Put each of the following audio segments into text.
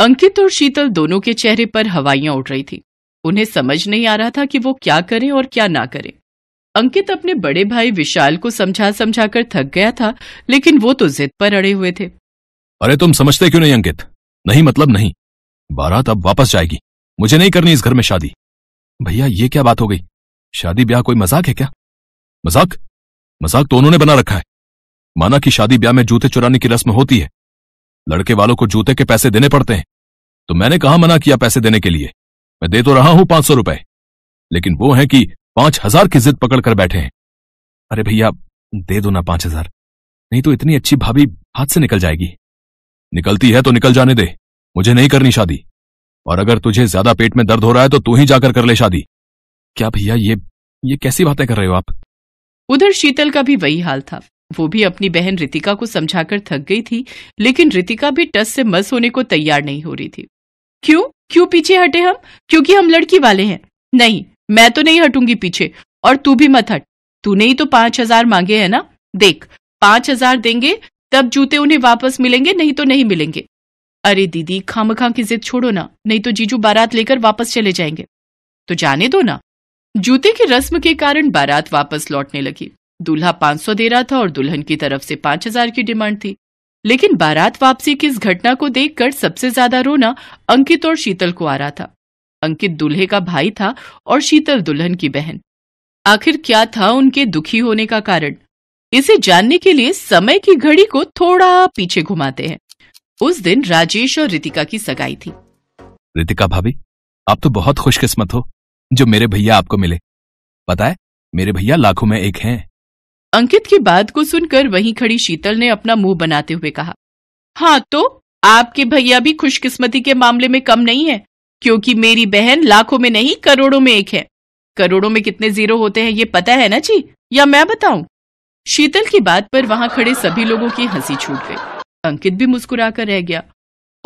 अंकित और शीतल दोनों के चेहरे पर हवाइयां उड़ रही थी उन्हें समझ नहीं आ रहा था कि वो क्या करें और क्या ना करें अंकित अपने बड़े भाई विशाल को समझा समझा कर थक गया था लेकिन वो तो जिद पर अड़े हुए थे अरे तुम समझते क्यों नहीं अंकित नहीं मतलब नहीं बारात अब वापस जाएगी मुझे नहीं करनी इस घर में शादी भैया ये क्या बात हो गई शादी ब्याह कोई मजाक है क्या मजाक मजाक तो उन्होंने बना रखा है माना कि शादी ब्याह में जूते चुराने की रस्म होती है लड़के वालों को जूते के पैसे देने पड़ते हैं तो मैंने कहा मना किया पैसे देने के लिए मैं दे तो रहा हूं पांच सौ रुपए लेकिन वो है कि पांच हजार की जिद पकड़कर बैठे हैं अरे भैया दे दो ना पांच हजार नहीं तो इतनी अच्छी भाभी हाथ से निकल जाएगी निकलती है तो निकल जाने दे मुझे नहीं करनी शादी और अगर तुझे ज्यादा पेट में दर्द हो रहा है तो तू ही जाकर कर ले शादी क्या भैया ये ये कैसी बातें कर रहे हो आप उधर शीतल का भी वही हाल था वो भी अपनी बहन रितिका को समझाकर थक गई थी लेकिन रितिका भी टस से मस होने को तैयार नहीं हो रही थी क्यों क्यों पीछे हटे हम क्योंकि हम लड़की वाले हैं नहीं मैं तो नहीं हटूंगी पीछे और तू भी मत हट तूने ही तो पांच हजार मांगे है ना देख पांच हजार देंगे तब जूते उन्हें वापस मिलेंगे नहीं तो नहीं मिलेंगे अरे दीदी खाम खां की जिद छोड़ो ना नहीं तो जीजू बारात लेकर वापस चले जाएंगे तो जाने दो ना जूते की रस्म के कारण बारात वापस लौटने लगी दूल्हा सौ दे रहा था और दुल्हन की तरफ से हजार की डिमांड थी लेकिन बारात वापसी की इस घटना को देखकर सबसे ज्यादा रोना अंकित और शीतल को आ रहा था अंकित दूल्हे का भाई था और शीतल दुल्हन की बहन आखिर क्या था उनके दुखी होने का कारण इसे जानने के लिए समय की घड़ी को थोड़ा पीछे घुमाते हैं उस दिन राजेश और रितिका की सगाई थी रितिका भाभी आप तो बहुत खुशकिस्मत हो जो मेरे भैया आपको मिले पता है मेरे भैया लाखों में एक हैं अंकित की बात को सुनकर वहीं खड़ी शीतल ने अपना मुंह बनाते हुए कहा हाँ तो आपके भैया भी खुशकिस्मती के मामले में कम नहीं है क्योंकि मेरी बहन लाखों में नहीं करोड़ों में एक है करोड़ों में कितने जीरो होते हैं ये पता है ना जी या मैं बताऊं शीतल की बात पर वहां खड़े सभी लोगों की हंसी छूट गई अंकित भी मुस्कुरा कर रह गया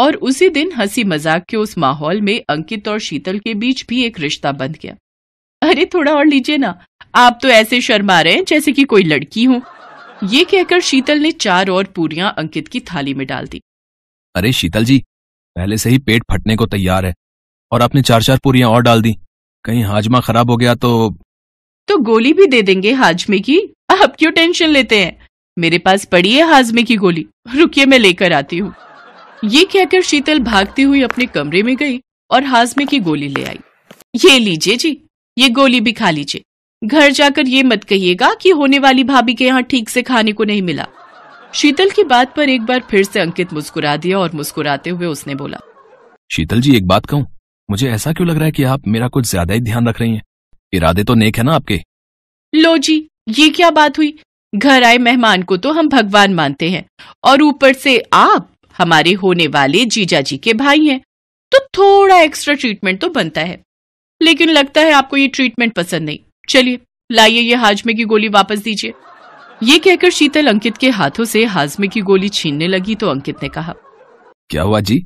और उसी दिन हंसी मजाक के उस माहौल में अंकित और शीतल के बीच भी एक रिश्ता बंध गया अरे थोड़ा और लीजिए ना आप तो ऐसे शर्मा रहे हैं जैसे कि कोई लड़की हो ये कहकर शीतल ने चार और पूरियां अंकित की थाली में डाल दी अरे शीतल जी पहले से ही पेट फटने को तैयार है और आपने चार चार पूरियां और डाल दी कहीं हाजमा खराब हो गया तो तो गोली भी दे देंगे हाजमे की आप क्यों टेंशन लेते हैं मेरे पास पड़ी है हाजमे की गोली रुकिए मैं लेकर आती हूँ ये कहकर शीतल भागती हुई अपने कमरे में गई और हाजमे की गोली ले आई ये लीजिए जी ये गोली भी खा लीजिए घर जाकर ये मत कहिएगा कि होने वाली भाभी के यहाँ ठीक से खाने को नहीं मिला शीतल की बात पर एक बार फिर से अंकित मुस्कुरा दिया और मुस्कुराते हुए उसने बोला शीतल जी एक बात कहूँ मुझे ऐसा क्यों लग रहा है कि आप मेरा कुछ ज्यादा ही ध्यान रख रही हैं इरादे तो नेक है ना आपके लो जी ये क्या बात हुई घर आए मेहमान को तो हम भगवान मानते हैं और ऊपर से आप हमारे होने वाले जीजा जी के भाई हैं तो थोड़ा एक्स्ट्रा ट्रीटमेंट तो बनता है लेकिन लगता है आपको ये ट्रीटमेंट पसंद नहीं चलिए लाइए ये हाजमे की गोली वापस दीजिए ये कहकर शीतल अंकित के हाथों से हाजमे की गोली छीनने लगी तो अंकित ने कहा क्या हुआ जी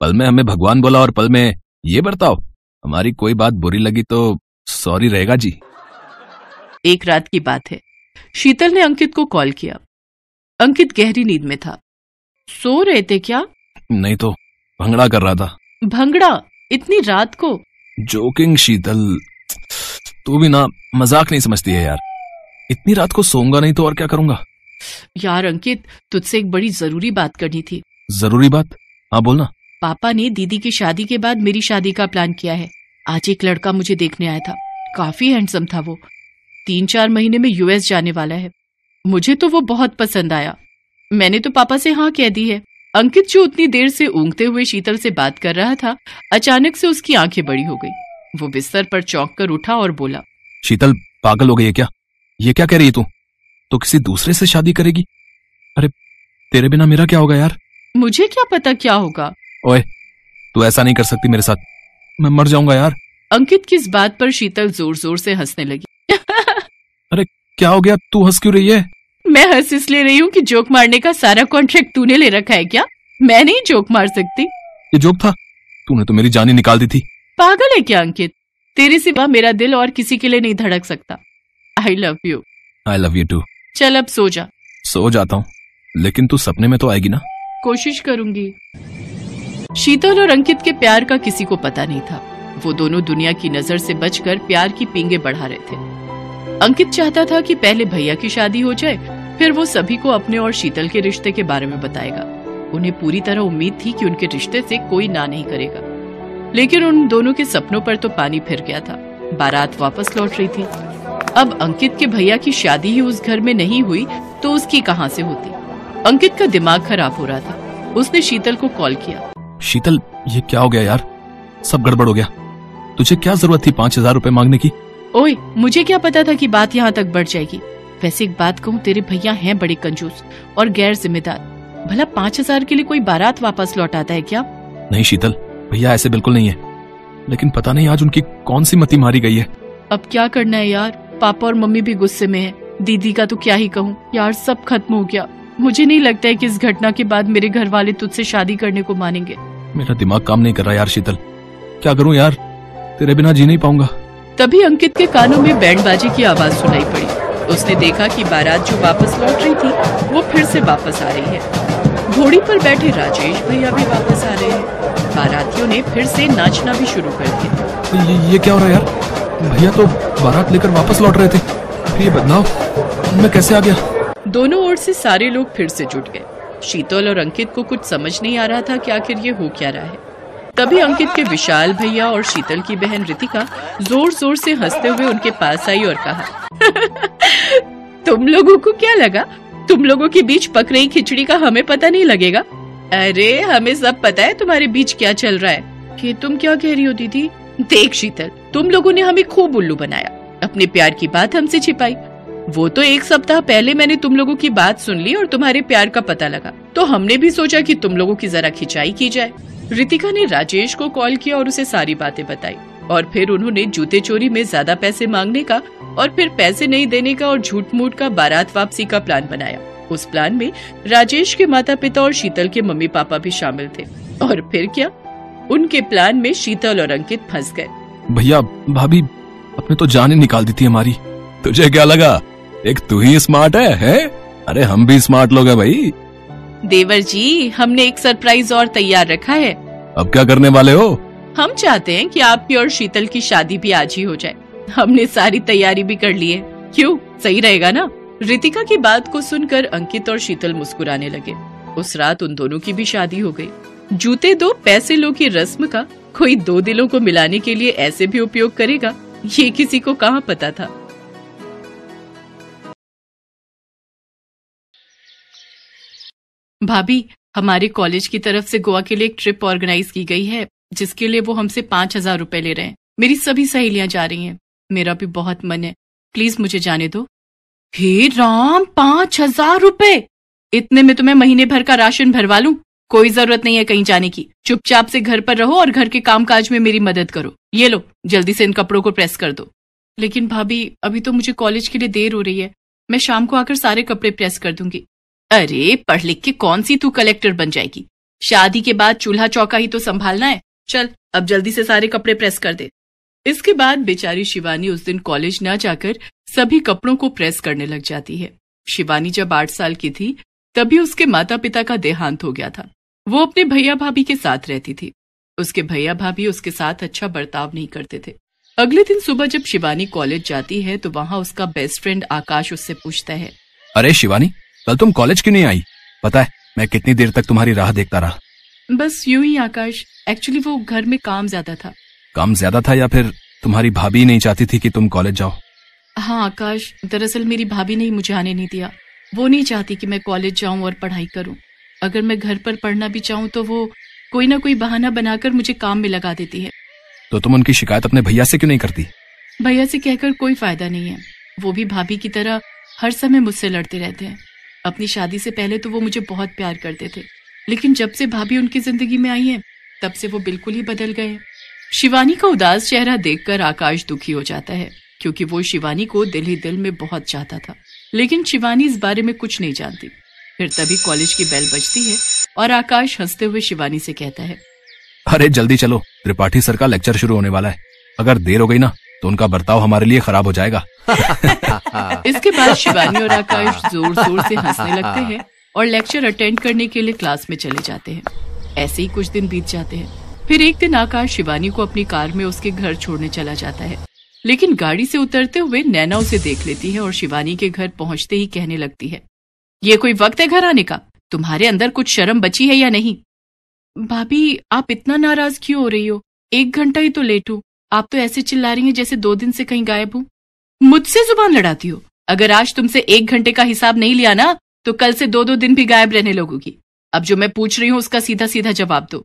पल में हमें भगवान बोला और पल में ये बर्ताव हमारी कोई बात बुरी लगी तो सॉरी रहेगा जी एक रात की बात है शीतल ने अंकित को कॉल किया अंकित गहरी नींद में था सो रहे थे क्या नहीं तो भंगड़ा कर रहा था भंगड़ा इतनी रात को जोकिंग शीतल तू भी ना मजाक नहीं समझती है यार इतनी रात को सोऊंगा नहीं तो और क्या करूंगा यार अंकित तुझसे एक बड़ी जरूरी बात करनी थी जरूरी बात हाँ बोलना पापा ने दीदी की शादी के बाद मेरी शादी का प्लान किया है आज एक लड़का मुझे देखने आया था काफी हैंडसम था वो तीन चार महीने में यूएस जाने वाला है मुझे तो वो बहुत पसंद आया मैंने तो पापा से हाँ कह दी है अंकित जो उतनी देर से ऊँगते हुए शीतल से बात कर रहा था अचानक से उसकी आंखें बड़ी हो गई वो बिस्तर पर चौंक कर उठा और बोला शीतल पागल हो गई है क्या ये क्या कह रही है तू तो किसी दूसरे से शादी करेगी अरे तेरे बिना मेरा क्या होगा यार मुझे क्या पता क्या होगा ओए तू ऐसा नहीं कर सकती मेरे साथ मैं मर जाऊंगा यार अंकित की इस बात पर शीतल जोर जोर से हंसने लगी अरे क्या हो गया तू हंस क्यों रही है मैं हंस इसलिए रही हूँ कि जोक मारने का सारा कॉन्ट्रैक्ट तूने ले रखा है क्या मैं नहीं जोक मार सकती ये जोक था तूने तो मेरी जानी निकाल दी थी पागल है क्या अंकित तेरे सिवा मेरा दिल और किसी के लिए नहीं धड़क सकता I love you I love you too चल अब सो जा सो जाता हूँ लेकिन तू सपने में तो आएगी ना कोशिश करूंगी शीतल और अंकित के प्यार का किसी को पता नहीं था वो दोनों दुनिया की नजर से बचकर प्यार की पींगे बढ़ा रहे थे अंकित चाहता था कि पहले भैया की शादी हो जाए फिर वो सभी को अपने और शीतल के रिश्ते के बारे में बताएगा उन्हें पूरी तरह उम्मीद थी कि उनके रिश्ते से कोई ना नहीं करेगा लेकिन उन दोनों के सपनों पर तो पानी फिर गया था बारात वापस लौट रही थी अब अंकित के भैया की शादी ही उस घर में नहीं हुई तो उसकी कहाँ से होती अंकित का दिमाग खराब हो रहा था उसने शीतल को कॉल किया शीतल ये क्या हो गया यार सब गड़बड़ हो गया तुझे क्या जरूरत थी पाँच हजार रूपए मांगने की ओए मुझे क्या पता था कि बात यहाँ तक बढ़ जाएगी वैसे एक बात कहूँ तेरे भैया हैं बड़े कंजूस और गैर जिम्मेदार भला पाँच हजार के लिए कोई बारात वापस लौट आता है क्या नहीं शीतल भैया ऐसे बिल्कुल नहीं है लेकिन पता नहीं आज उनकी कौन सी मती मारी गई है अब क्या करना है यार पापा और मम्मी भी गुस्से में है दीदी का तो क्या ही कहूँ यार सब खत्म हो गया मुझे नहीं लगता है कि इस घटना के बाद मेरे घर वाले तुझसे शादी करने को मानेंगे मेरा दिमाग काम नहीं कर रहा यार शीतल क्या करूँ यार तेरे बिना जी नहीं पाऊंगा तभी अंकित के कानों में बैंड बाजी की आवाज सुनाई पड़ी उसने देखा कि बारात जो वापस लौट रही थी वो फिर से वापस आ रही है घोड़ी पर बैठे राजेश भैया भी वापस आ रहे हैं बारातियों ने फिर से नाचना भी शुरू कर दिया तो ये, ये क्या हो रहा है यार भैया तो बारात लेकर वापस लौट रहे थे ये बदलाव मैं कैसे आ गया दोनों ओर से सारे लोग फिर से जुट गए शीतल और अंकित को कुछ समझ नहीं आ रहा था कि आखिर ये हो क्या रहा है तभी अंकित के विशाल भैया और शीतल की बहन रितिका जोर जोर से हंसते हुए उनके पास आई और कहा तुम लोगों को क्या लगा तुम लोगों के बीच पक रही खिचड़ी का हमें पता नहीं लगेगा अरे हमें सब पता है तुम्हारे बीच क्या चल रहा है कि तुम क्या कह रही हो दीदी देख शीतल तुम लोगों ने हमें खूब उल्लू बनाया अपने प्यार की बात हमसे छिपाई वो तो एक सप्ताह पहले मैंने तुम लोगों की बात सुन ली और तुम्हारे प्यार का पता लगा तो हमने भी सोचा कि तुम लोगों की जरा खिंचाई की जाए रितिका ने राजेश को कॉल किया और उसे सारी बातें बताई और फिर उन्होंने जूते चोरी में ज्यादा पैसे मांगने का और फिर पैसे नहीं देने का और झूठ मूठ का बारात वापसी का प्लान बनाया उस प्लान में राजेश के माता पिता और शीतल के मम्मी पापा भी शामिल थे और फिर क्या उनके प्लान में शीतल और अंकित फंस गए भैया भाभी अपने तो जाने निकाल दी थी हमारी तुझे क्या लगा एक तू ही स्मार्ट है, है अरे हम भी स्मार्ट लोग हैं भाई देवर जी हमने एक सरप्राइज और तैयार रखा है अब क्या करने वाले हो हम चाहते हैं कि आपकी और शीतल की शादी भी आज ही हो जाए हमने सारी तैयारी भी कर ली है क्यों सही रहेगा ना रितिका की बात को सुनकर अंकित और शीतल मुस्कुराने लगे उस रात उन दोनों की भी शादी हो गई जूते दो पैसे लो की रस्म का कोई दो दिलों को मिलाने के लिए ऐसे भी उपयोग करेगा ये किसी को कहाँ पता था भाभी हमारे कॉलेज की तरफ से गोवा के लिए एक ट्रिप ऑर्गेनाइज की गई है जिसके लिए वो हमसे पांच हजार रूपए ले रहे हैं मेरी सभी सहेलियां जा रही हैं मेरा भी बहुत मन है प्लीज मुझे जाने दो हे राम पांच हजार रुपए इतने में तुम्हें महीने भर का राशन भरवा लू कोई जरूरत नहीं है कहीं जाने की चुपचाप से घर पर रहो और घर के कामकाज में मेरी मदद करो ये लो जल्दी से इन कपड़ों को प्रेस कर दो लेकिन भाभी अभी तो मुझे कॉलेज के लिए देर हो रही है मैं शाम को आकर सारे कपड़े प्रेस कर दूंगी अरे पढ़ लिख के कौन सी तू कलेक्टर बन जाएगी शादी के बाद चूल्हा चौका ही तो संभालना है चल अब जल्दी से सारे कपड़े प्रेस कर दे इसके बाद बेचारी शिवानी उस दिन कॉलेज न जाकर सभी कपड़ों को प्रेस करने लग जाती है शिवानी जब आठ साल की थी तभी उसके माता पिता का देहांत हो गया था वो अपने भैया भाभी के साथ रहती थी उसके भैया भाभी उसके साथ अच्छा बर्ताव नहीं करते थे अगले दिन सुबह जब शिवानी कॉलेज जाती है तो वहाँ उसका बेस्ट फ्रेंड आकाश उससे पूछता है अरे शिवानी कल तुम कॉलेज क्यों नहीं आई पता है मैं कितनी देर तक तुम्हारी राह देखता रहा बस यूं ही आकाश एक्चुअली वो घर में काम ज्यादा था काम ज्यादा था या फिर तुम्हारी भाभी नहीं चाहती थी कि तुम कॉलेज जाओ हाँ आकाश दरअसल मेरी भाभी ने मुझे आने नहीं दिया वो नहीं चाहती कि मैं कॉलेज जाऊं और पढ़ाई करूं अगर मैं घर पर पढ़ना भी चाहूं तो वो कोई ना कोई बहाना बनाकर मुझे काम में लगा देती है तो तुम उनकी शिकायत अपने भैया से क्यों नहीं करती भैया से कहकर कोई फायदा नहीं है वो भी भाभी की तरह हर समय मुझसे लड़ते रहते हैं अपनी शादी से पहले तो वो मुझे बहुत प्यार करते थे लेकिन जब से भाभी उनकी जिंदगी में आई है तब से वो बिल्कुल ही बदल गए शिवानी का उदास चेहरा देखकर आकाश दुखी हो जाता है क्योंकि वो शिवानी को दिल ही दिल में बहुत चाहता था लेकिन शिवानी इस बारे में कुछ नहीं जानती फिर तभी कॉलेज की बेल बजती है और आकाश हंसते हुए शिवानी से कहता है अरे जल्दी चलो त्रिपाठी सर का लेक्चर शुरू होने वाला है अगर देर हो गई ना तो उनका बर्ताव हमारे लिए खराब हो जाएगा इसके बाद शिवानी और आकाश जोर जोर से हंसने लगते हैं और लेक्चर अटेंड करने के लिए क्लास में चले जाते हैं ऐसे ही कुछ दिन बीत जाते हैं फिर एक दिन आकाश शिवानी को अपनी कार में उसके घर छोड़ने चला जाता है लेकिन गाड़ी से उतरते हुए नैना उसे देख लेती है और शिवानी के घर पहुंचते ही कहने लगती है ये कोई वक्त है घर आने का तुम्हारे अंदर कुछ शर्म बची है या नहीं भाभी आप इतना नाराज क्यों हो रही हो एक घंटा ही तो लेट हूँ आप तो ऐसे चिल्ला रही हैं जैसे दो दिन से कहीं गायब हूँ मुझसे जुबान लड़ाती हो अगर आज तुमसे एक घंटे का हिसाब नहीं लिया ना तो कल से दो दो दिन भी गायब रहने लगोगी अब जो मैं पूछ रही हूँ उसका सीधा सीधा जवाब दो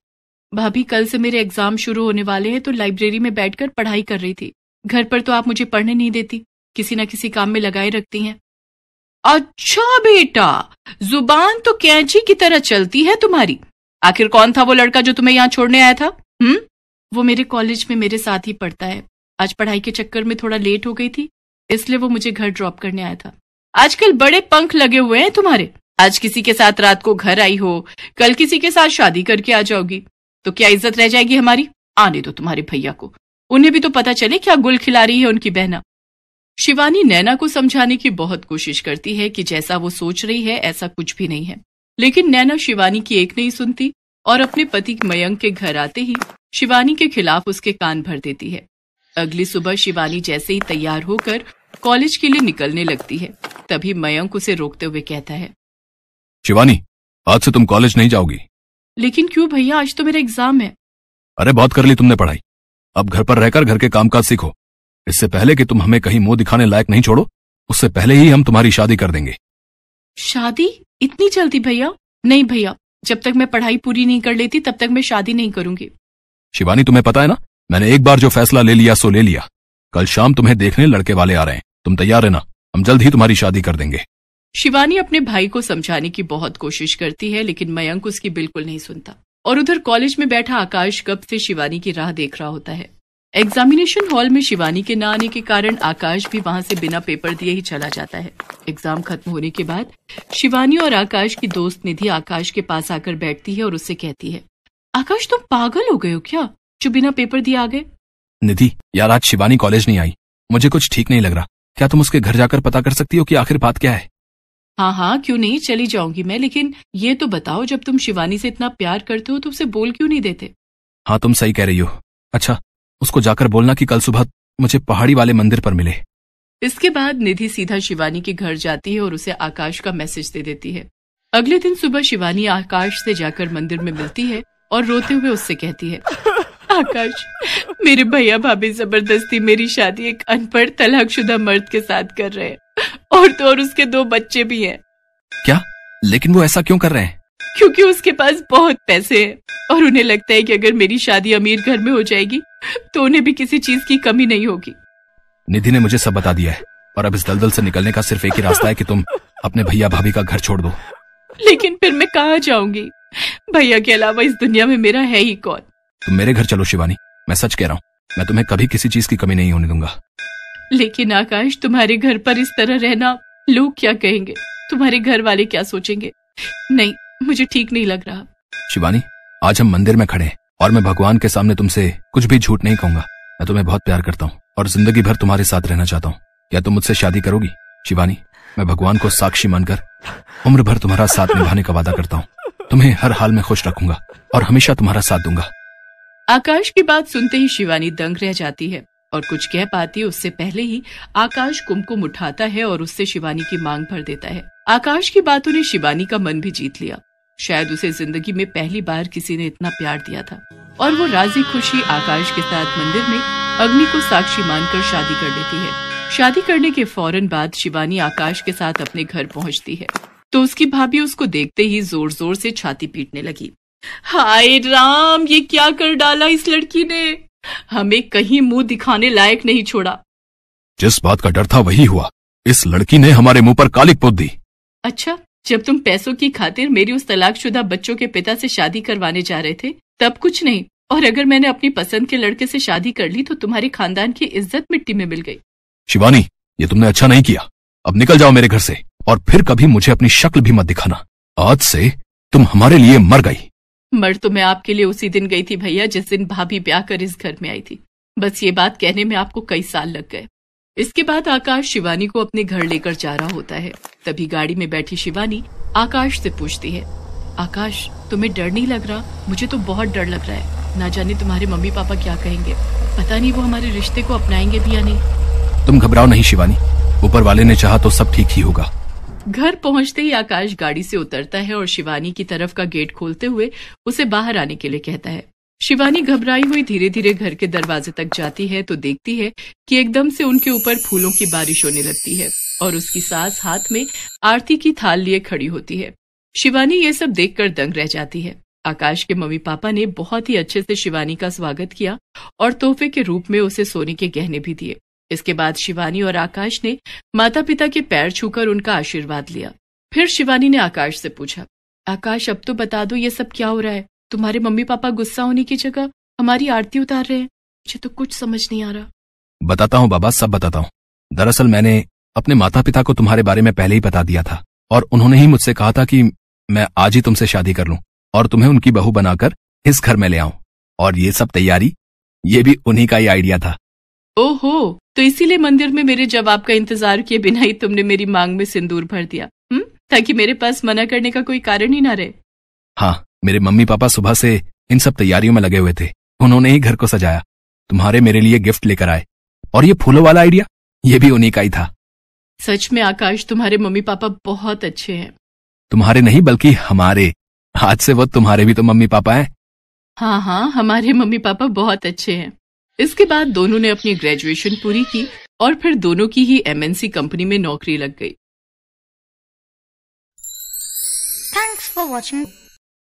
भाभी कल से मेरे एग्जाम शुरू होने वाले हैं तो लाइब्रेरी में बैठकर पढ़ाई कर रही थी घर पर तो आप मुझे पढ़ने नहीं देती किसी ना किसी काम में लगाए रखती हैं अच्छा बेटा जुबान तो कैंची की तरह चलती है तुम्हारी आखिर कौन था वो लड़का जो तुम्हें यहाँ छोड़ने आया था हम्म वो मेरे कॉलेज में मेरे साथ ही पढ़ता है आज पढ़ाई के चक्कर में थोड़ा लेट हो गई थी इसलिए वो मुझे घर ड्रॉप करने आया था आजकल बड़े पंख लगे हुए हैं तुम्हारे आज किसी के साथ रात को घर आई हो कल किसी के साथ शादी करके आ जाओगी तो क्या इज्जत रह जाएगी हमारी आने दो तुम्हारे भैया को उन्हें भी तो पता चले क्या गुल खिला रही है उनकी बहना शिवानी नैना को समझाने की बहुत कोशिश करती है कि जैसा वो सोच रही है ऐसा कुछ भी नहीं है लेकिन नैना शिवानी की एक नहीं सुनती और अपने पति मयंक के घर आते ही शिवानी के खिलाफ उसके कान भर देती है अगली सुबह शिवानी जैसे ही तैयार होकर कॉलेज के लिए निकलने लगती है तभी मयंक उसे रोकते हुए कहता है शिवानी आज से तुम कॉलेज नहीं जाओगी लेकिन क्यों भैया आज तो मेरा एग्जाम है अरे बहुत कर ली तुमने पढ़ाई अब घर पर रहकर घर के कामकाज सीखो इससे पहले कि तुम हमें कहीं मुंह दिखाने लायक नहीं छोड़ो उससे पहले ही हम तुम्हारी शादी कर देंगे शादी इतनी जल्दी भैया नहीं भैया जब तक मैं पढ़ाई पूरी नहीं कर लेती तब तक मैं शादी नहीं करूंगी शिवानी तुम्हें पता है ना मैंने एक बार जो फैसला ले लिया सो ले लिया कल शाम तुम्हें देखने लड़के वाले आ रहे हैं तुम तैयार है ना हम जल्द ही तुम्हारी शादी कर देंगे शिवानी अपने भाई को समझाने की बहुत कोशिश करती है लेकिन मयंक उसकी बिल्कुल नहीं सुनता और उधर कॉलेज में बैठा आकाश कब से शिवानी की राह देख रहा होता है एग्जामिनेशन हॉल में शिवानी के न आने के कारण आकाश भी वहां से बिना पेपर दिए ही चला जाता है एग्जाम खत्म होने के बाद शिवानी और आकाश की दोस्त निधि आकाश के पास आकर बैठती है और उससे कहती है आकाश तुम पागल हो गए हो क्या जो बिना पेपर दिए आ गए निधि यार आज शिवानी कॉलेज नहीं आई मुझे कुछ ठीक नहीं लग रहा क्या तुम उसके घर जाकर पता कर सकती हो कि आखिर बात क्या है हाँ हाँ क्यों नहीं चली जाऊंगी मैं लेकिन ये तो बताओ जब तुम शिवानी से इतना प्यार करते हो तो उसे बोल क्यों नहीं देते हाँ तुम सही कह रही हो अच्छा उसको जाकर बोलना कि कल सुबह मुझे पहाड़ी वाले मंदिर पर मिले इसके बाद निधि सीधा शिवानी के घर जाती है और उसे आकाश का मैसेज दे देती है अगले दिन सुबह शिवानी आकाश से जाकर मंदिर में मिलती है और रोते हुए उससे कहती है आकाश मेरे भैया भाभी जबरदस्ती मेरी शादी एक अनपढ़ तलाकशुदा मर्द के साथ कर रहे हैं और तो और उसके दो बच्चे भी हैं क्या लेकिन वो ऐसा क्यों कर रहे हैं क्योंकि उसके पास बहुत पैसे हैं और उन्हें लगता है कि अगर मेरी शादी अमीर घर में हो जाएगी तो उन्हें भी किसी चीज की कमी नहीं होगी निधि ने मुझे सब बता दिया है और अब इस दलदल से निकलने का सिर्फ एक ही रास्ता है कि तुम अपने भैया भाभी का घर छोड़ दो लेकिन फिर मैं कहाँ जाऊंगी भैया के अलावा इस दुनिया में मेरा है ही कौन तुम मेरे घर चलो शिवानी मैं सच कह रहा हूँ मैं तुम्हें कभी किसी चीज की कमी नहीं होने दूंगा लेकिन आकाश तुम्हारे घर पर इस तरह रहना लोग क्या कहेंगे तुम्हारे घर वाले क्या सोचेंगे नहीं मुझे ठीक नहीं लग रहा शिवानी आज हम मंदिर में खड़े और मैं भगवान के सामने तुमसे कुछ भी झूठ नहीं कहूंगा मैं तुम्हें बहुत प्यार करता हूँ और जिंदगी भर तुम्हारे साथ रहना चाहता हूँ क्या तुम मुझसे शादी करोगी शिवानी मैं भगवान को साक्षी मानकर उम्र भर तुम्हारा साथ निभाने का वादा करता हूँ तुम्हें हर हाल में खुश रखूंगा और हमेशा तुम्हारा साथ दूंगा आकाश की बात सुनते ही शिवानी दंग रह जाती है और कुछ कह पाती उससे पहले ही आकाश कुमकुम उठाता है और उससे शिवानी की मांग भर देता है आकाश की बातों ने शिवानी का मन भी जीत लिया शायद उसे जिंदगी में पहली बार किसी ने इतना प्यार दिया था और वो राजी खुशी आकाश के साथ मंदिर में अग्नि को साक्षी मानकर शादी कर लेती है शादी करने के फौरन बाद शिवानी आकाश के साथ अपने घर पहुंचती है तो उसकी भाभी उसको देखते ही जोर जोर से छाती पीटने लगी हाय राम ये क्या कर डाला इस लड़की ने हमें कहीं मुंह दिखाने लायक नहीं छोड़ा जिस बात का डर था वही हुआ इस लड़की ने हमारे मुंह पर कालिक पोत दी अच्छा जब तुम पैसों की खातिर मेरी उस तलाकशुदा बच्चों के पिता से शादी करवाने जा रहे थे तब कुछ नहीं और अगर मैंने अपनी पसंद के लड़के से शादी कर ली तो तुम्हारे खानदान की इज्जत मिट्टी में मिल गई शिवानी ये तुमने अच्छा नहीं किया अब निकल जाओ मेरे घर से और फिर कभी मुझे अपनी शक्ल भी मत दिखाना आज से तुम हमारे लिए मर गई मर तो मैं आपके लिए उसी दिन गई थी भैया जिस दिन भाभी ब्याह कर इस घर में आई थी बस ये बात कहने में आपको कई साल लग गए इसके बाद आकाश शिवानी को अपने घर लेकर जा रहा होता है तभी गाड़ी में बैठी शिवानी आकाश से पूछती है आकाश तुम्हें डर नहीं लग रहा मुझे तो बहुत डर लग रहा है ना जाने तुम्हारे मम्मी पापा क्या कहेंगे पता नहीं वो हमारे रिश्ते को अपनाएंगे भी या नहीं तुम घबराओ नहीं शिवानी ऊपर वाले ने चाहा तो सब ठीक ही होगा घर पहुंचते ही आकाश गाड़ी से उतरता है और शिवानी की तरफ का गेट खोलते हुए उसे बाहर आने के लिए कहता है शिवानी घबराई हुई धीरे धीरे घर के दरवाजे तक जाती है तो देखती है कि एकदम से उनके ऊपर फूलों की बारिश होने लगती है और उसकी सास हाथ में आरती की थाल लिए खड़ी होती है शिवानी ये सब देखकर दंग रह जाती है आकाश के मम्मी पापा ने बहुत ही अच्छे से शिवानी का स्वागत किया और तोहफे के रूप में उसे सोने के गहने भी दिए इसके बाद शिवानी और आकाश ने माता पिता के पैर छूकर उनका आशीर्वाद लिया फिर शिवानी ने आकाश से पूछा आकाश अब तो बता दो ये सब क्या हो रहा है तुम्हारे मम्मी पापा गुस्सा होने की जगह हमारी आरती उतार रहे हैं मुझे तो कुछ समझ नहीं आ रहा बताता हूँ बाबा सब बताता हूँ दरअसल मैंने अपने माता पिता को तुम्हारे बारे में पहले ही बता दिया था और उन्होंने ही मुझसे कहा था कि मैं आज ही तुमसे शादी कर लूं और तुम्हें उनकी बहू बनाकर इस घर में ले आऊं और ये सब तैयारी ये भी उन्हीं का ही आइडिया था ओहो तो इसीलिए मंदिर में मेरे जवाब का इंतजार किए बिना ही तुमने मेरी मांग में सिंदूर भर दिया हुँ? हम्म? ताकि मेरे पास मना करने का कोई कारण ही ना रहे हाँ मेरे मम्मी पापा सुबह से इन सब तैयारियों में लगे हुए थे उन्होंने ही घर को सजाया तुम्हारे मेरे लिए गिफ्ट लेकर आए और ये फूलों वाला आइडिया ये भी उन्हीं का ही था सच में आकाश तुम्हारे मम्मी पापा बहुत अच्छे हैं तुम्हारे नहीं बल्कि हमारे आज से वो तुम्हारे भी तो मम्मी पापा हैं हाँ हाँ हमारे मम्मी पापा बहुत अच्छे हैं इसके बाद दोनों ने अपनी ग्रेजुएशन पूरी की और फिर दोनों की ही एमएनसी कंपनी में नौकरी लग गई थैंक्स फॉर वॉचिंग